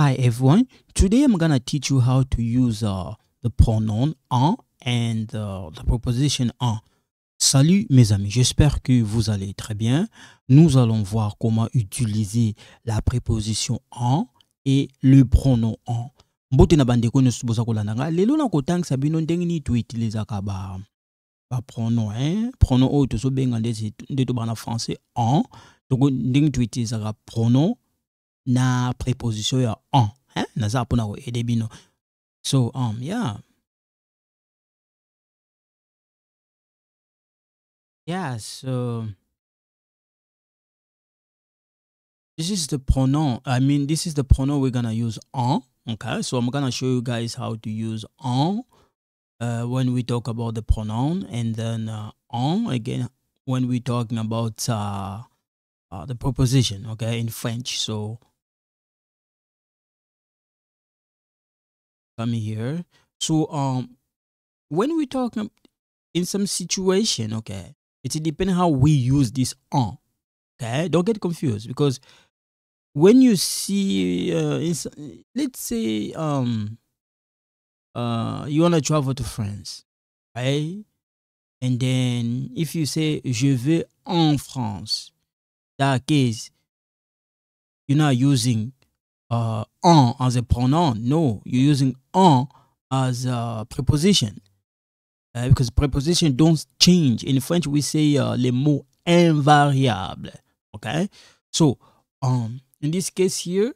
Hi everyone, today I'm gonna teach you how to use uh, the pronoun en and uh, the preposition en. Salut mes amis, j'espère que vous allez très bien. Nous allons voir comment utiliser la préposition en et le pronom en. Mbote na bandeko ne Le kolananga lelo na kotanga sabino ndenge ni utiliser ka ba pronom Le hein. pronom oyo de to en français en donc utiliser le pronom na preposition ya on hein? naza mpona koede bino so um, yeah yeah so this is the pronoun i mean this is the pronoun we're gonna use on okay so i'm gonna show you guys how to use on uh, when we talk about the pronoun and then uh, on again when we're talking about uh, uh the preposition okay in french so come here. So um, when we talk in some situation, okay, it depends how we use this on. Okay, don't get confused because when you see, uh, let's say, um, uh, you wanna travel to France, right? And then if you say je vais en France, that case, you're not using uh, on as a pronoun. No, you're using on as a preposition. Uh, because preposition don't change. In French, we say uh, les mots invariables. Okay, so um, in this case here,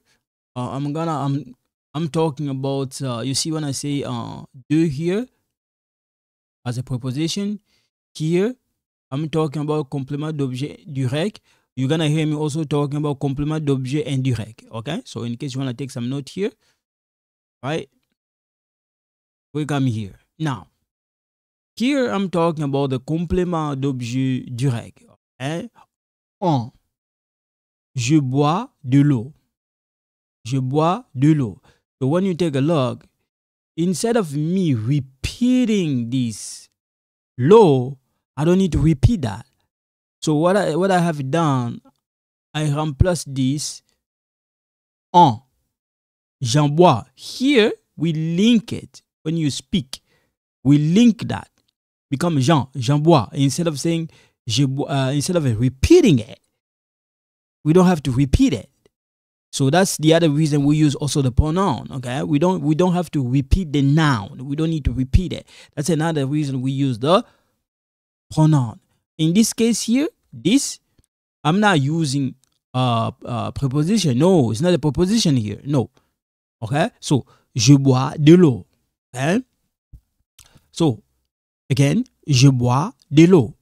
uh, I'm gonna I'm I'm talking about uh, you see when I say uh, do here as a preposition here, I'm talking about complement d'objet direct you're going to hear me also talking about complement d'objet indirect. Okay. So in case you want to take some note here, right? We come here. Now, here I'm talking about the complement d'objet direct. Okay? On. Je bois de l'eau. Je bois de l'eau. So when you take a look, instead of me repeating this l'eau, I don't need to repeat that. So what I, what I have done, I replace this on jambois. Here, we link it when you speak. We link that. Become Jean, jambois. Instead of saying, uh, instead of repeating it, we don't have to repeat it. So that's the other reason we use also the pronoun. Okay, we don't we don't have to repeat the noun. We don't need to repeat it. That's another reason we use the pronoun in this case here, this, I'm not using a, uh, uh preposition. No, it's not a preposition here. No. Okay? So, je bois de l'eau. Okay? So, again, je bois de l'eau.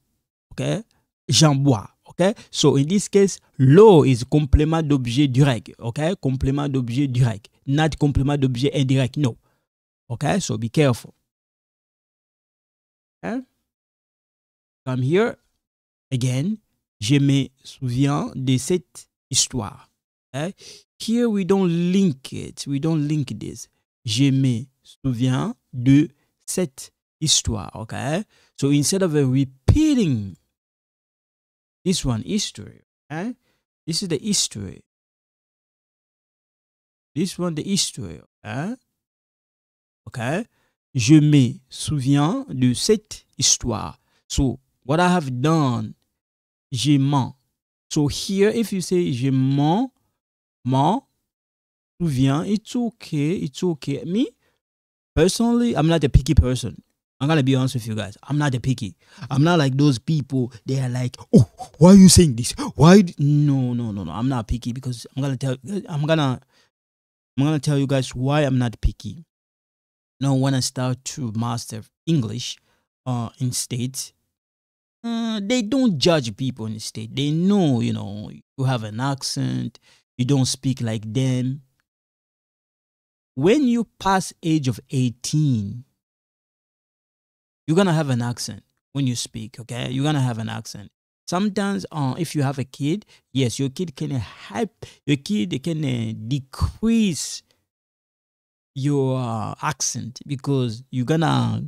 Okay? J'en bois. Okay? So, in this case, l'eau is complement d'objet direct. Okay? Complement d'objet direct. Not complement d'objet indirect. No. Okay? So, be careful. Okay? Come here. Again, je me souviens de cette histoire. Hein. Here we don't link it, we don't link this. Je me souviens de cette histoire, okay? So instead of repeating this one, history, hein, This is the history. This one, the history, okay? Hein? okay? Je me souviens de cette histoire. So what I have done gémant. So here, if you say gémant, mont, souviens, it's okay, it's okay. Me, personally, I'm not a picky person. I'm gonna be honest with you guys. I'm not a picky. I'm not like those people. They are like, oh, why are you saying this? Why? No, no, no, no. I'm not picky because I'm gonna tell. I'm gonna. I'm gonna tell you guys why I'm not picky. Now, when I start to master English, uh, in states, uh, they don't judge people in the state. They know, you know, you have an accent, you don't speak like them. When you pass age of 18, you're gonna have an accent when you speak, okay? You're gonna have an accent. Sometimes, uh, if you have a kid, yes, your kid can help your kid can uh, decrease your uh, accent because you're gonna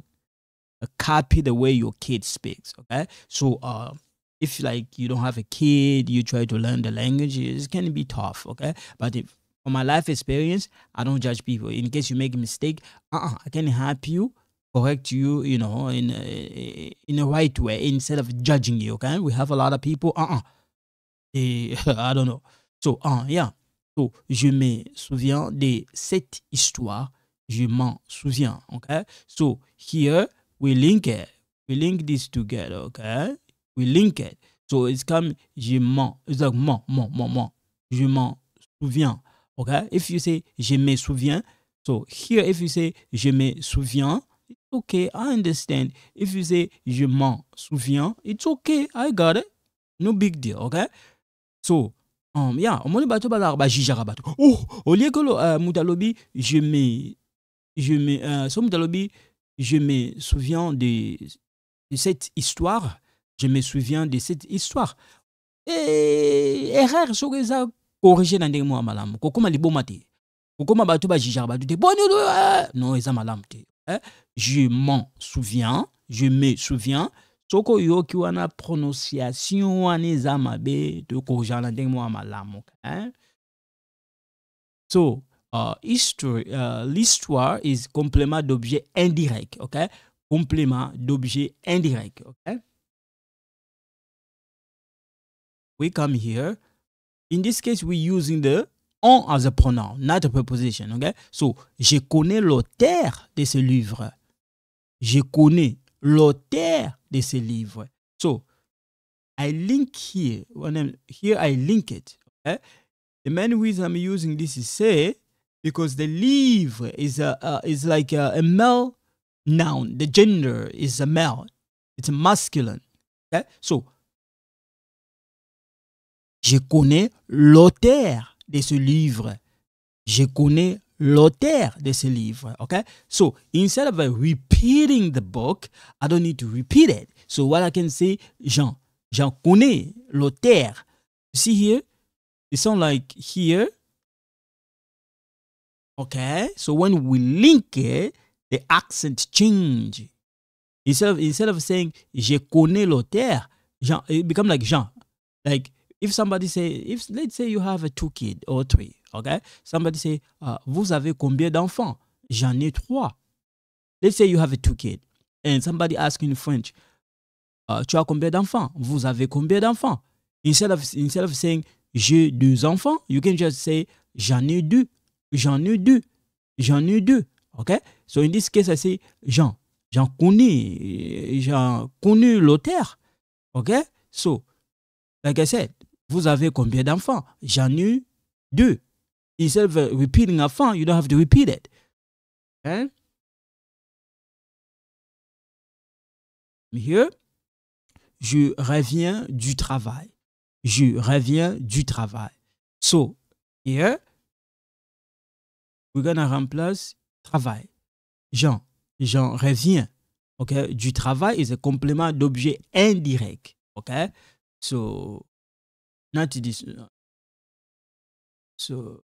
copy the way your kid speaks. Okay, so uh, if like you don't have a kid, you try to learn the language, it's gonna be tough. Okay, but if from my life experience, I don't judge people. In case you make a mistake, uh-uh, I can help you, correct you, you know, in a, in a right way instead of judging you. Okay, we have a lot of people. Uh-uh, they, I don't know. So uh, yeah. So, je me souviens de cette histoire. Je m'en souviens. Okay. So here we link it. We link this together, okay? We link it. So it's come, je m'en. It's like m'en, m'en, m'en, m'en. Je m'en souviens, okay? If you say je me souviens, so here if you say je me souviens, it's okay, I understand. If you say je m'en souviens, it's okay, I got it. No big deal, okay? So, um, yeah, omoni bato ba bah, jijara bato. Oh, au lieu que le euh, mutalobi, je me, je me, euh, so mutalobi, je me souviens de, de, cette histoire. Je me souviens de cette histoire. Et erreur sur les corriger dans des mots malam. Kokoma liboma te. Kokoma hein? ma ba jijar bato Bon, non, ils malam Je m'en souviens. Je me souviens. Soko yo wana prononciation wana eza mabe to corriger dans des hein? So, euh, euh, l'histoire est complément d'objet indirect, ok? Complément d'objet indirect, ok? We come here. In this case, we're using the on as a pronoun, not a preposition, ok? So, je connais l'auteur de ce livre. Je connais l'auteur de ce livre. So, I link here. here I link it. Okay? The main reason I'm using this is say because the livre is a uh, is like a, a, male noun. The gender is a male. It's a masculine. Okay? So, je connais l'auteur de ce livre. Je connais l'auteur de ce livre. Okay? So instead of uh, repeating the book, I don't need to repeat it. So what I can say, Jean, Jean connais l'auteur. See here? It sounds like here. Okay, so when we link it, the accent change. Instead of, saying, je connais l'auteur, Jean, it become like Jean. Like if somebody say, if let's say you have two kids or three, okay? Somebody say, ah, vous avez combien d'enfants? J'en ai trois. Let's say you have two kids. and somebody asks in French, ah, tu as combien d'enfants? Vous avez combien d'enfants? Instead of, instead of saying, j'ai deux enfants, you can just say, j'en ai deux j'en ai deux. J'en ai deux. OK? So, in this case, I say, Jean. J'en connais, j'en connais l'auteur. OK? So, like I said, vous avez combien d'enfants? J'en ai deux. Instead of repeating a fan, you don't have to repeat it. Hein? Okay? je reviens du travail. Je reviens du travail. So, here, gonna remplace travail. Jean, Jean revient du travail est un complément d'objet indirect. OK? So, not this. So,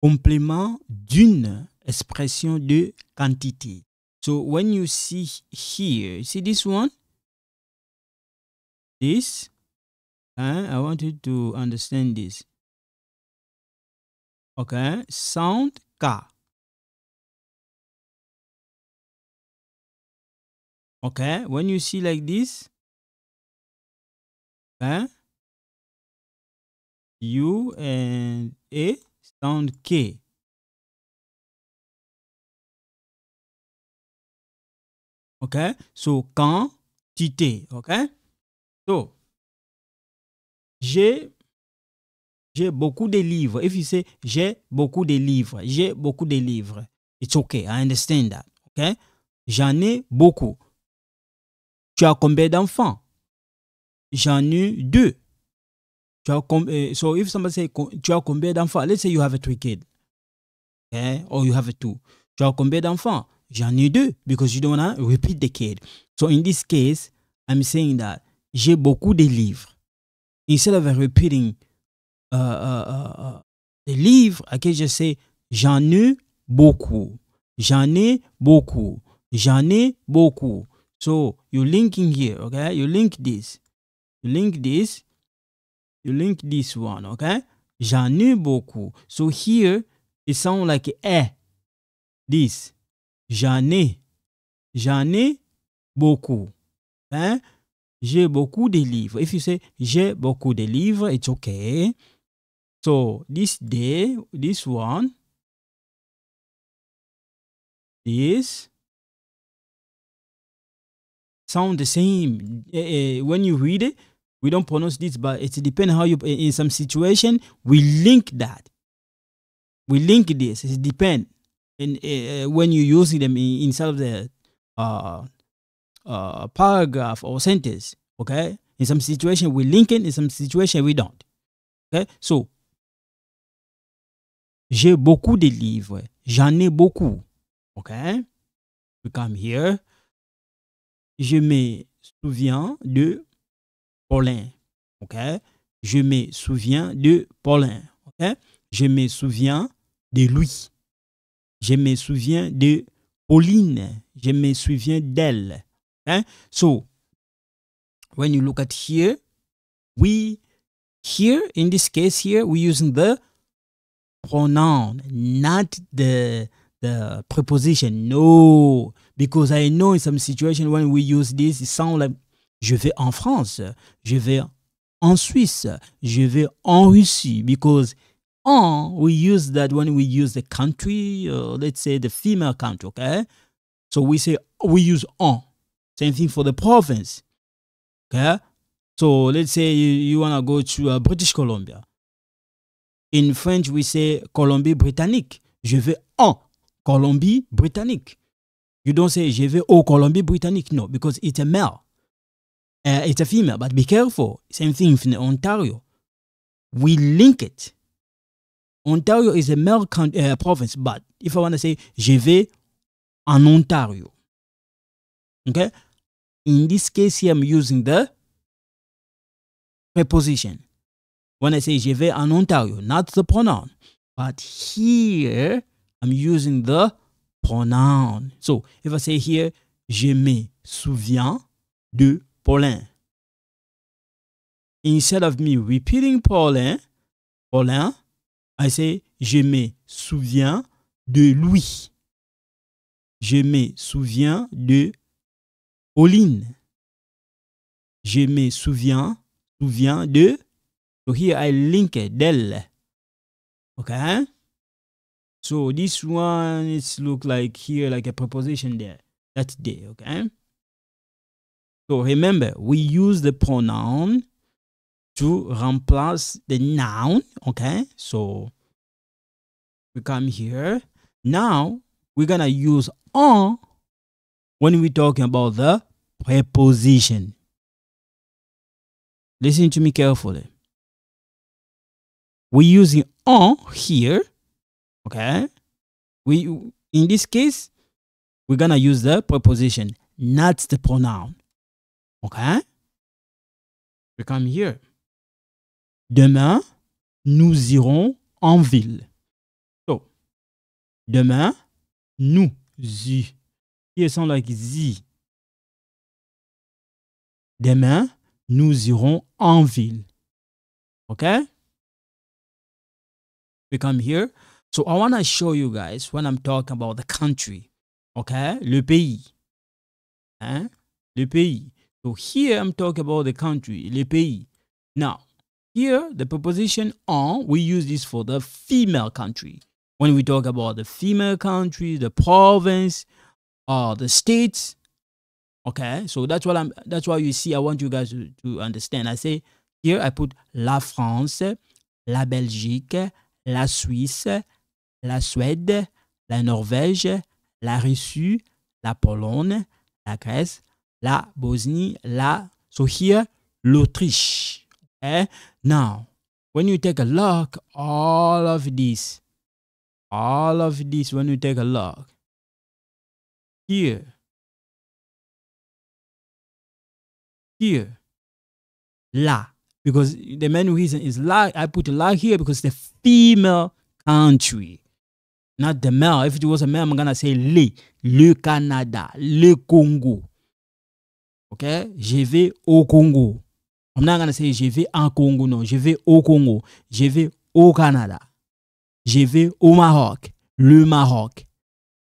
complément d'une expression de quantité. So when you see here, see this one? this and I want you to understand this. Okay, sound ka. Okay, when you see like this, okay, U and A sound K. Okay, so quantité, okay? Donc, j'ai beaucoup de livres. If you say, j'ai beaucoup de livres, j'ai beaucoup de livres, it's okay, I understand that. Okay? J'en ai beaucoup. Tu as combien d'enfants? J'en ai deux. Eh, so if somebody say, tu as combien d'enfants? Let's say you have three kids. Okay? Or you have two. Tu as combien d'enfants? J'en ai deux because you don't want to repeat the kid. So in this case, I'm saying that j'ai beaucoup de livres. Instead of repeating uh, uh, uh, des livres à je sais, j'en ai beaucoup. J'en ai beaucoup. J'en ai beaucoup. So you linking here, okay? You link this. You link this. You link this one, okay? J'en ai beaucoup. So here it sounds like eh. This. J'en ai. J'en ai beaucoup. Hein? j'ai beaucoup de livres. If you say j'ai beaucoup de livres, it's okay. So this day, this one, this sound the same. Uh, when you read it, we don't pronounce this, but it depends how you, in some situation, we link that. We link this, it depends. And uh, when you use them in, inside of the uh, uh, paragraph or sentence. Okay, in some situation we link it, in some situation we don't. Okay, so j'ai beaucoup de livres, j'en ai beaucoup. Okay, we come here. Je me souviens de Paulin. Ok, je me souviens de Paulin. Ok, je me souviens de lui. Je me souviens de Pauline. Je me souviens d'elle. Eh? So when you look at here, we here in this case here we're using the pronoun, not the the preposition. No, because I know in some situation when we use this, it sounds like je vais en France, je vais en Suisse, je vais en Russie, because on we use that when we use the country, uh, let's say the female country, okay? So we say we use on. Same thing for the province. Okay? So let's say you, you want to go to uh, British Columbia. In French, we say Colombie-Britannique. Je vais en Colombie-Britannique. You don't say je vais au Colombie-Britannique. No, because it's a male. Uh, it's a female, but be careful. Same thing in Ontario. We link it. Ontario is a male uh, province, but if I want to say je vais en Ontario, okay, In this case here, I'm using the preposition. When I say je vais en Ontario, not the pronoun. But here, I'm using the pronoun. So, if I say here, je me souviens de Paulin. Instead of me repeating Paulin, Paulin, I say, je me souviens de lui. Je me souviens de Pauline. Je me souviens, souviens de. So here I link d'elle. Okay? So this one it's look like here like a preposition there. That's day. okay? So remember, we use the pronoun to replace the noun, okay? So we come here. Now we're gonna use on when we're talking about the preposition. Listen to me carefully. We're using on here, okay? We in this case, we're gonna use the preposition, not the pronoun. Okay? We come here. Demain, nous irons en ville. So, demain, nous irons qui sont là qui dit Demain, nous irons en ville. Okay? We come here. So I want to show you guys when I'm talking about the country. Okay? Le pays. Hein? Le pays. So here I'm talking about the country, le pays. Now, here the preposition en, we use this for the female country. When we talk about the female country, the province, uh, the states. Okay, so that's what I'm. That's why you see, I want you guys to, to understand. I say here, I put la France, la Belgique, la Suisse, la Suède, la Norvège, la Russie, la Pologne, la Grèce, la Bosnie, la. So here, l'Autriche. Okay, now when you take a look, all of this, all of this. when you take a look, Here. Here. La. Because the main reason is la. I put la here because the female country. Not the male. If it was a male, I'm going to say le. Le Canada. Le Congo. ok, Je vais au Congo. I'm not going to say je vais en Congo. Non. Je vais au Congo. Je vais au Canada. Je vais au Maroc. Le Maroc.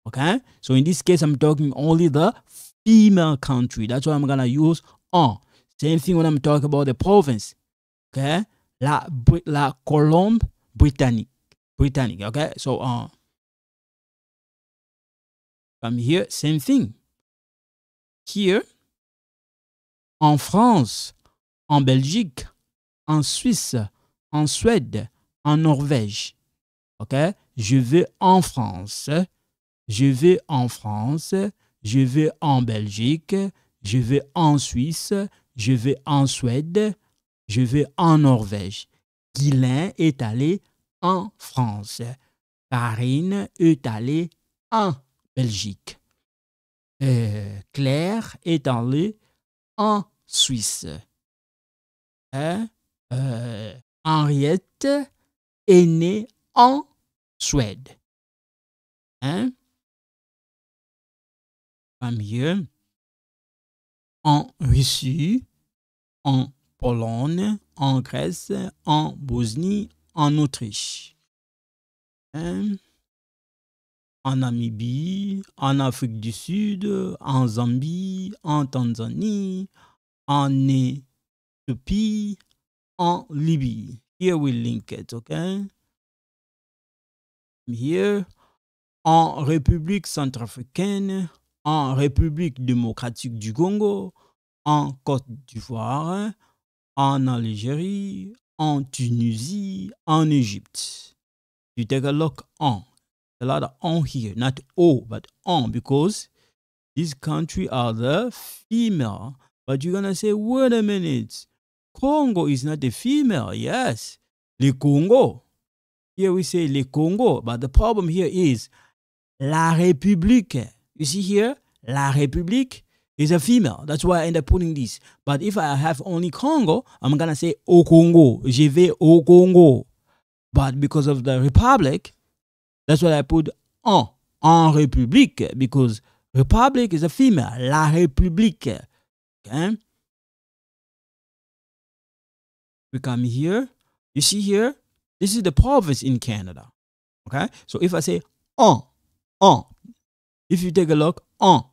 Okay, so in this case, I'm talking only the female country. That's why I'm gonna use on. Same thing when I'm talking about the province. Okay, la la Colombe Britannique, Britannique. Okay, so on. Uh, from here, same thing. Here, en France, en Belgique, en Suisse, en Suède, en Norvège. OK? Je vais en France. je vais en France, je vais en Belgique, je vais en Suisse, je vais en Suède, je vais en Norvège. Guilain est allé en France. Karine est allée en Belgique. Euh, Claire est allée en Suisse. Hein? Euh, Henriette est née en Suède. Hein? en Russie, en Pologne, en Grèce, en Bosnie, en Autriche, hein? en Namibie, en Afrique du Sud, en Zambie, en Tanzanie, en Éthiopie, en Libye. Here we link it, okay? Here, en République centrafricaine, en République démocratique du Congo, en Côte d'Ivoire, en Algérie, en Tunisie, en Égypte. You take a look on. A lot of on here, not O, but on, because these country are the female. But you're gonna say, wait a minute, Congo is not the female. Yes, le Congo. Here we say le Congo, but the problem here is La République. You see here, La République is a female. That's why I end up putting this. But if I have only Congo, I'm going to say au Congo. Je vais au Congo. But because of the Republic, that's why I put en, en République, because Republic is a female. La République. Okay? We come here. You see here, this is the province in Canada. Okay? So if I say en en. if you take a look on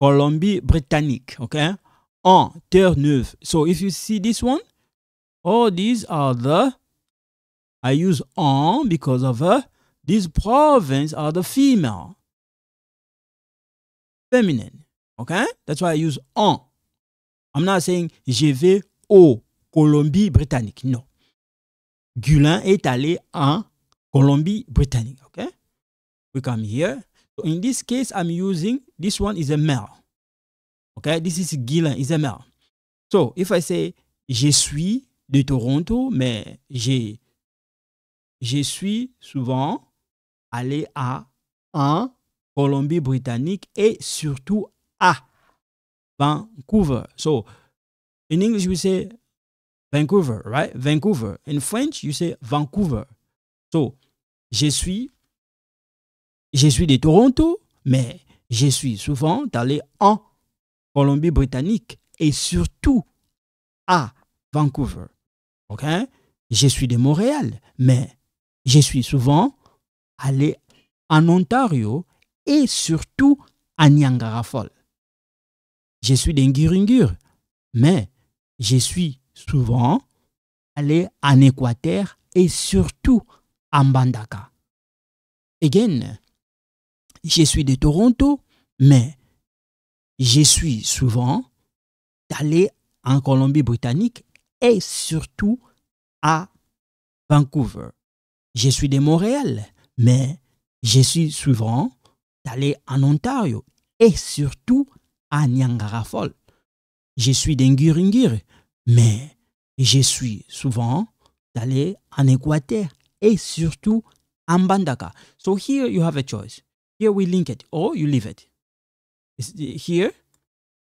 Colombie-Britannique, okay, on Terre-Neuve. So if you see this one, all these are the, I use on because of uh, these province are the female, feminine, okay? That's why I use on. I'm not saying je vais au Colombie-Britannique, no. Gulin est allé en Colombie-Britannique, okay? We come here, in this case, I'm using this one is a male. Okay, this is Guilin, is a male. So if I say je suis de Toronto, mais j'ai je suis souvent allé à un Colombie-Britannique et surtout à Vancouver. So in English we say Vancouver, right? Vancouver. In French you say Vancouver. So je suis je suis de Toronto, mais je suis souvent allé en Colombie-Britannique et surtout à Vancouver. Je suis de Montréal, mais je suis souvent allé en Ontario et surtout à Niagara Falls. Je suis d'Inguringur, mais je suis souvent allé en Équateur et surtout en Bandaka. Again, je suis de Toronto, mais je suis souvent allé en Colombie-Britannique et surtout à Vancouver. Je suis de Montréal, mais je suis souvent allé en Ontario et surtout à Niagara Falls. Je suis d'Inguringuir, mais je suis souvent allé en Équateur et surtout en Bandaka. So here you have a choice. Here we link it or you leave it. It's here,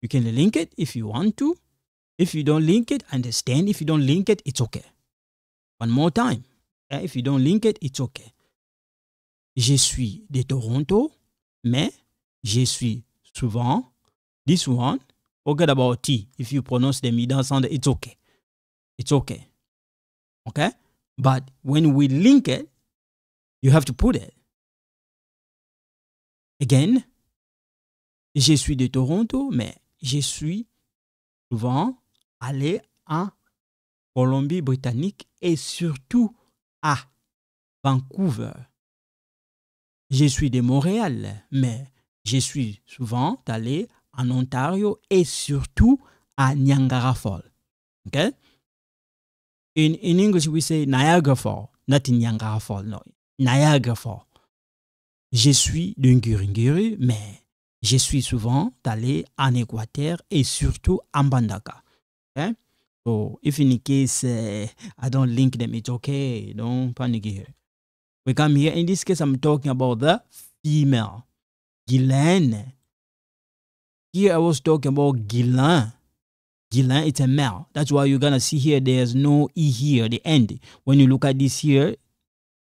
you can link it if you want to. If you don't link it, understand. If you don't link it, it's okay. One more time. Eh, if you don't link it, it's okay. Je suis de Toronto, mais je suis souvent. This one, forget about T. If you pronounce the middle sound, it's okay. It's okay. Okay? But when we link it, you have to put it. Again, je suis de Toronto, mais je suis souvent allé en Colombie-Britannique et surtout à Vancouver. Je suis de Montréal, mais je suis souvent allé en Ontario et surtout à Niagara Falls. Okay? In, English, we say Niagara Falls, not in Niagara Falls, no. Niagara Falls. Je suis d'un mais je suis souvent allé en Équateur et surtout en Bandaka. Hein? So, oh, if in case eh, I don't link them, it's okay. Don't panic here. We come here. In this case, I'm talking about the female. Guilaine. Here I was talking about Guilain. Guilain, it's a male. That's why you're going to see here, there's no E here, the end. When you look at this here,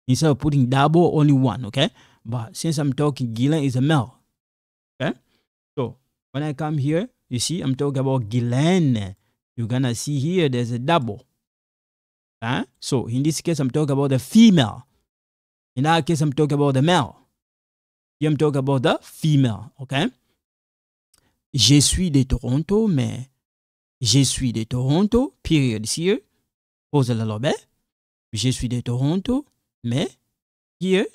instead of putting double, only one, okay? But since I'm talking Gilan is a male. Okay? Eh? So when I come here, you see I'm talking about Gilan. You're gonna see here there's a double. Huh? Eh? So in this case, I'm talking about the female. In our case, I'm talking about the male. Here I'm talking about the female. Okay? Je suis de Toronto, mais je suis de Toronto, period here. Pause a little bit. Je suis de Toronto, mais here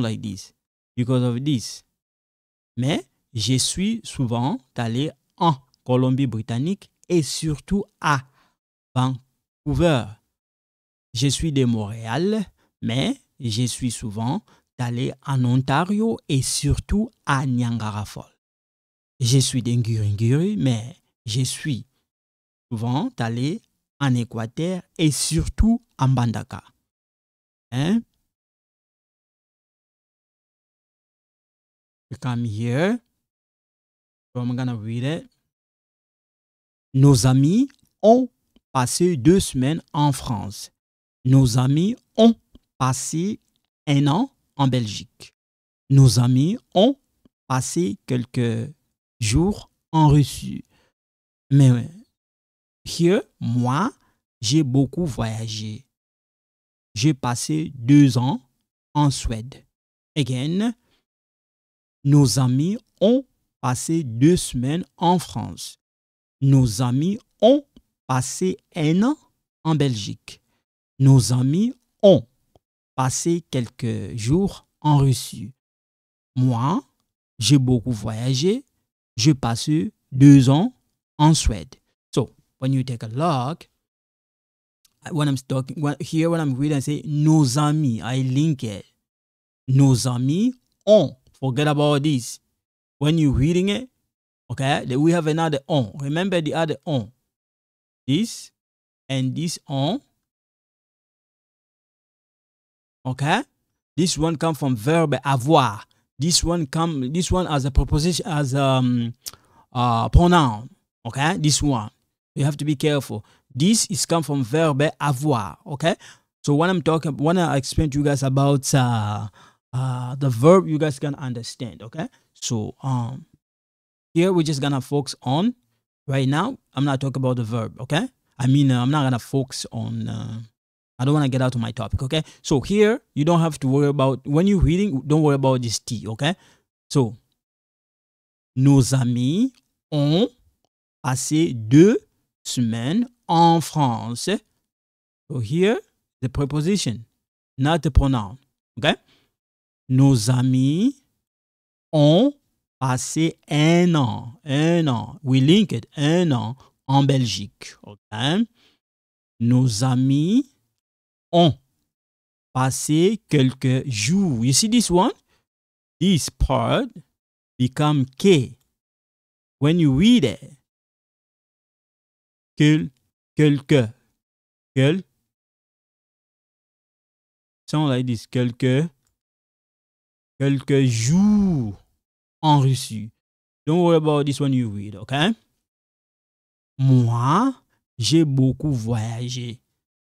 like this. Because of this. Mais je suis souvent allé en Colombie-Britannique et surtout à Vancouver. Je suis de Montréal, mais je suis souvent allé en Ontario et surtout à Niagara Falls. Je suis dinguri mais je suis souvent allé en Équateur et surtout en Bandaka. Hein? nos amis ont passé deux semaines en France nos amis ont passé un an en Belgique nos amis ont passé quelques jours en Russie mais moi j'ai beaucoup voyagé j'ai passé deux ans en Suède again nos amis ont passé deux semaines en France. Nos amis ont passé un an en Belgique. Nos amis ont passé quelques jours en Russie. Moi, j'ai beaucoup voyagé. J'ai passé deux ans en Suède. So, when you take a look, when I'm talking, here when I'm reading, I say nos amis, I link it. Nos amis ont Forget about this. When you're reading it, okay, then we have another on. Remember the other on. This and this on. Okay? This one come from verb avoir. This one come this one as a proposition as um uh pronoun. Okay? This one. You have to be careful. This is come from verb avoir. Okay? So when I'm talking when I explain to you guys about uh uh, the verb you guys can understand. Okay. So um, here we're just gonna focus on right now. I'm not talking about the verb. Okay. I mean, uh, I'm not gonna focus on. Uh, I don't want to get out of my topic. Okay. So here you don't have to worry about when you're reading. Don't worry about this T. Okay. So nos amis ont passé deux semaines en France. So here the preposition, not the pronoun. Okay. nos amis ont passé un an, un an, we link it, un an en Belgique. Okay? Nos amis ont passé quelques jours. You see this one? This part become K. When you read it, quel, quelque, quel, sound like this, quelque, quelques jours en Russie. Don't worry about this one you read, okay? Moi, j'ai beaucoup voyagé.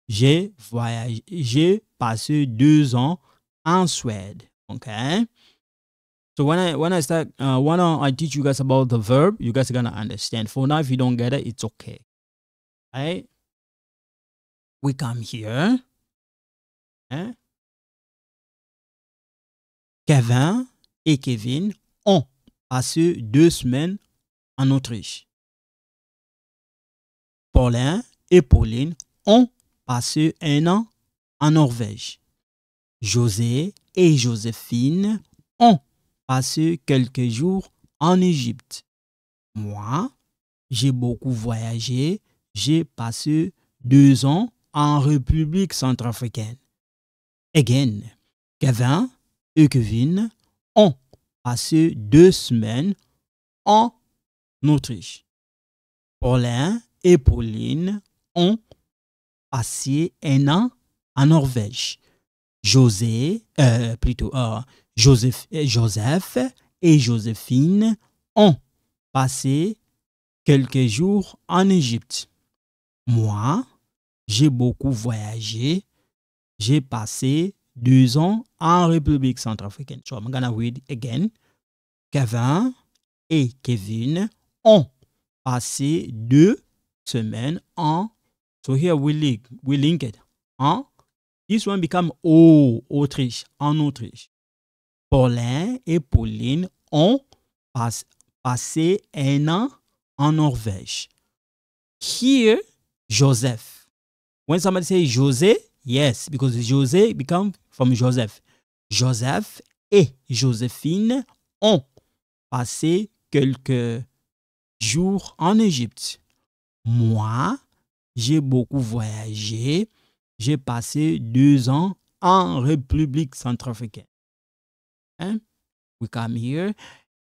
J'ai voyagé. J'ai passé deux ans en Suède, Okay? So when I when I start uh, when I teach you guys about the verb, you guys are gonna understand. For now, if you don't get it, it's okay. right? We come here. Eh? Kevin et Kevin ont passé deux semaines en Autriche. Paulin et Pauline ont passé un an en Norvège. José et Joséphine ont passé quelques jours en Égypte. Moi, j'ai beaucoup voyagé. J'ai passé deux ans en République centrafricaine. Again, Kevin et ont passé deux semaines en Autriche. Paulin et Pauline ont passé un an en Norvège. José, euh, plutôt euh, Joseph, euh, Joseph et Joséphine ont passé quelques jours en Égypte. Moi, j'ai beaucoup voyagé. J'ai passé deux ans en République centrafricaine. So I'm gonna read again. Kevin et Kevin ont passé deux semaines en. So here we link, we link it. En. This one become O, Autriche, en Autriche. Paulin et Pauline ont passé un an en Norvège. Here, Joseph. When somebody says José, yes, because Joseph become Joseph. Joseph et Joséphine ont passé quelques jours en Égypte. Moi, j'ai beaucoup voyagé. J'ai passé deux ans en République centrafricaine. Hein? We come here.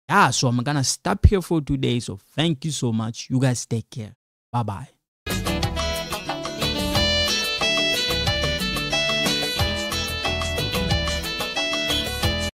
Yeah, so I'm gonna stop here for today. So thank you so much. You guys take care. Bye bye.